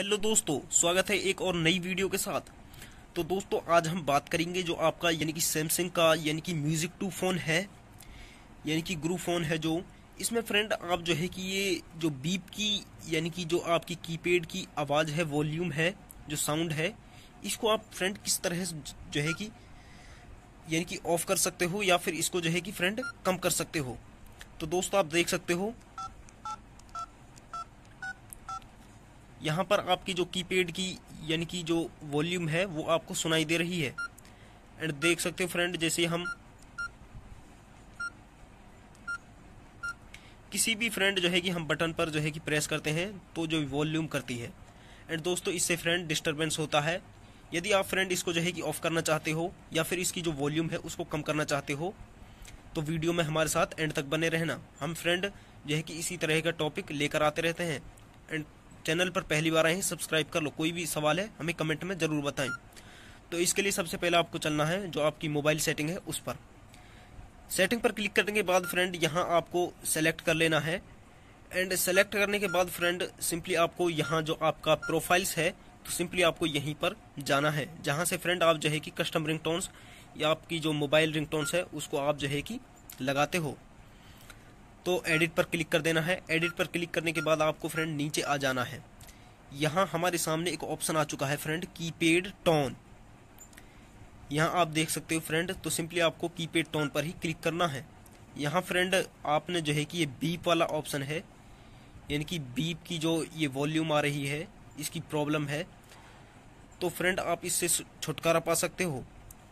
hello दोस्तों स्वागत है एक और नई वीडियो के साथ तो दोस्तों आज हम बात करेंगे जो आपका यानी कि सैमसंग का यानी कि म्यूजिक टू फोन है यानी कि ग्रू फोन है जो इसमें फ्रेंड आप जो है कि ये जो बीप की यानी कि जो आपकी कीपैड की आवाज़ है वॉल्यूम है जो साउंड है इसको आप फ्रेंड किस तरह जो है कि यानी कि ऑफ कर सकते हो या फिर इसको जो है कि फ्रेंड कम कर सकते हो तो दोस्तों आप देख सकते हो यहाँ पर आपकी जो कीपैड की यानी कि जो वॉल्यूम है वो आपको सुनाई दे रही है एंड देख सकते हो फ्रेंड जैसे हम किसी भी फ्रेंड जो है कि हम बटन पर जो है कि प्रेस करते हैं तो जो वॉल्यूम करती है एंड दोस्तों इससे फ्रेंड डिस्टरबेंस होता है यदि आप फ्रेंड इसको जो है कि ऑफ करना चाहते हो या फिर इसकी जो वॉल्यूम है उसको कम करना चाहते हो तो वीडियो में हमारे साथ एंड तक बने रहना हम फ्रेंड जो है कि इसी तरह का टॉपिक लेकर आते रहते हैं एंड चैनल पर पहली बार आए हैं सब्सक्राइब कर लो कोई भी सवाल है हमें कमेंट में ज़रूर बताएं तो इसके लिए सबसे पहले आपको चलना है जो आपकी मोबाइल सेटिंग है उस पर सेटिंग पर क्लिक करने के बाद फ्रेंड यहाँ आपको सेलेक्ट कर लेना है एंड सेलेक्ट करने के बाद फ्रेंड सिंपली आपको यहाँ जो आपका प्रोफाइल्स है तो सिंपली आपको यहीं पर जाना है जहां से फ्रेंड आप जो है कि कस्टम रिंगटोन्स या आपकी जो मोबाइल रिंगटोन्स है उसको आप जो है कि लगाते हो तो एडिट पर क्लिक कर देना है एडिट पर क्लिक करने के बाद आपको फ्रेंड नीचे आ जाना है यहाँ हमारे सामने एक ऑप्शन आ चुका है फ्रेंड कीपेड टोन यहाँ आप देख सकते हो फ्रेंड तो सिंपली आपको कीपेड टोन पर ही क्लिक करना है यहाँ फ्रेंड आपने जो है कि ये बीप वाला ऑप्शन है यानी कि बीप की जो ये वॉल्यूम आ रही है इसकी प्रॉब्लम है तो फ्रेंड आप इससे छुटकारा पा सकते हो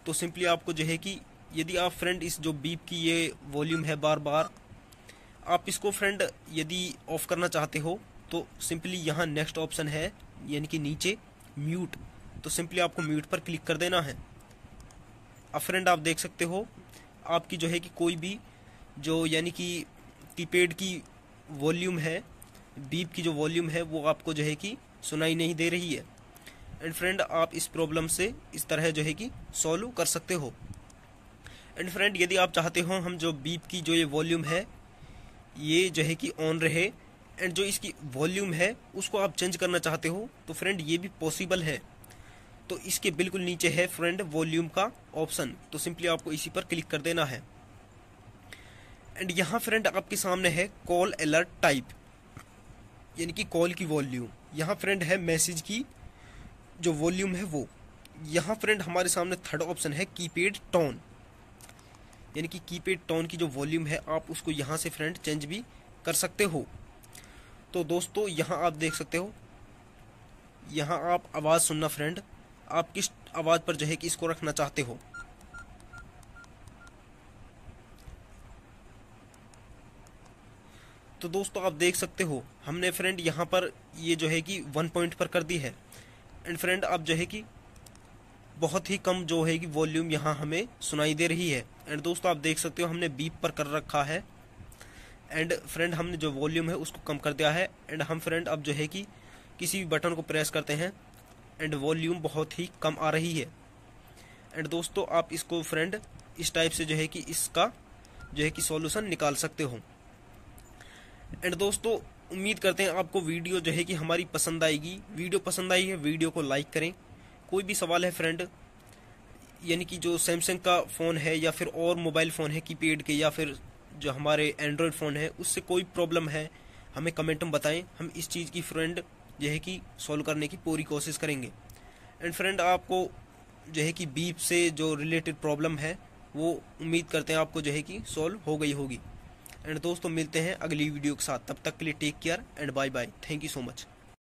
तो सिंपली आपको जो है कि यदि आप फ्रेंड इस जो बीप की ये वॉल्यूम है बार बार आप इसको फ्रेंड यदि ऑफ करना चाहते हो तो सिंपली यहाँ नेक्स्ट ऑप्शन है यानी कि नीचे म्यूट तो सिंपली आपको म्यूट पर क्लिक कर देना है अब फ्रेंड आप देख सकते हो आपकी जो है कि कोई भी जो यानी कि कीपैड की वॉल्यूम है बीप की जो वॉल्यूम है वो आपको जो है कि सुनाई नहीं दे रही है एंड फ्रेंड आप इस प्रॉब्लम से इस तरह जो है कि सॉल्व कर सकते हो एंड फ्रेंड यदि आप चाहते हो हम जो बीप की जो ये वॉल्यूम है ये जो है कि ऑन रहे एंड जो इसकी वॉल्यूम है उसको आप चेंज करना चाहते हो तो फ्रेंड ये भी पॉसिबल है तो इसके बिल्कुल नीचे है फ्रेंड वॉल्यूम का ऑप्शन तो सिंपली आपको इसी पर क्लिक कर देना है एंड यहाँ फ्रेंड आपके सामने है कॉल अलर्ट टाइप यानी कि कॉल की वॉल्यूम यहाँ फ्रेंड है मैसेज की जो वॉल्यूम है वो यहाँ फ्रेंड हमारे सामने थर्ड ऑप्शन है कीपैड टोन यानी कि कीपैड टोन की जो वॉल्यूम है आप उसको यहाँ से फ्रेंड चेंज भी कर सकते हो तो दोस्तों यहाँ आप देख सकते हो यहाँ आप आवाज़ सुनना फ्रेंड आप किस आवाज़ पर जो है कि इसको रखना चाहते हो तो दोस्तों आप देख सकते हो हमने फ्रेंड यहाँ पर ये जो है कि वन पॉइंट पर कर दी है एंड फ्रेंड आप जो है कि बहुत ही कम जो है कि वॉल्यूम यहाँ हमें सुनाई दे रही है एंड दोस्तों आप देख सकते हो हमने बीप पर कर रखा है एंड फ्रेंड हमने जो वॉल्यूम है उसको कम कर दिया है एंड हम फ्रेंड अब जो है कि किसी भी बटन को प्रेस करते हैं एंड वॉल्यूम बहुत ही कम आ रही है एंड दोस्तों आप इसको फ्रेंड इस टाइप से जो है कि इसका जो है कि सॉल्यूशन निकाल सकते हो एंड दोस्तों उम्मीद करते हैं आपको वीडियो जो है कि हमारी पसंद आएगी वीडियो पसंद आई है वीडियो को लाइक करें कोई भी सवाल है फ्रेंड यानी कि जो सैमसंग का फ़ोन है या फिर और मोबाइल फ़ोन है कीपैड के या फिर जो हमारे एंड्रॉयड फ़ोन है उससे कोई प्रॉब्लम है हमें कमेंट में बताएं हम इस चीज़ की फ्रेंड जो है कि सॉल्व करने की पूरी कोशिश करेंगे एंड फ्रेंड आपको जो है कि बीप से जो रिलेटेड प्रॉब्लम है वो उम्मीद करते हैं आपको जो है कि सॉल्व हो गई होगी एंड दोस्तों मिलते हैं अगली वीडियो के साथ तब तक के लिए take care and bye bye thank you so much